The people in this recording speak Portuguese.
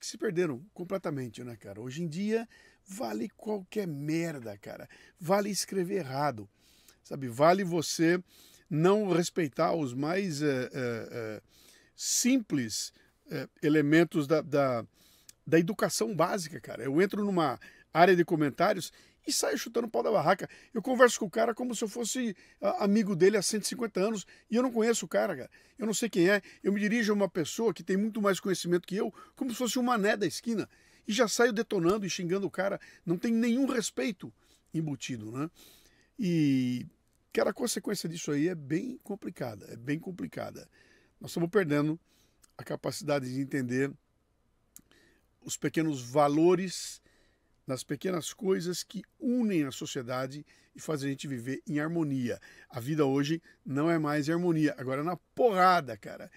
que se perderam completamente, né, cara? Hoje em dia vale qualquer merda, cara. Vale escrever errado, sabe? Vale você não respeitar os mais eh, eh, eh, simples elementos da, da da educação básica, cara. Eu entro numa área de comentários e saio chutando o pau da barraca. Eu converso com o cara como se eu fosse ah, amigo dele há 150 anos e eu não conheço o cara, cara. Eu não sei quem é. Eu me dirijo a uma pessoa que tem muito mais conhecimento que eu, como se fosse um mané da esquina. E já saio detonando e xingando o cara. Não tem nenhum respeito embutido, né? E, cara, a consequência disso aí é bem complicada. É bem complicada. Nós estamos perdendo a capacidade de entender os pequenos valores, nas pequenas coisas que unem a sociedade e fazem a gente viver em harmonia. A vida hoje não é mais harmonia, agora é na porrada, cara.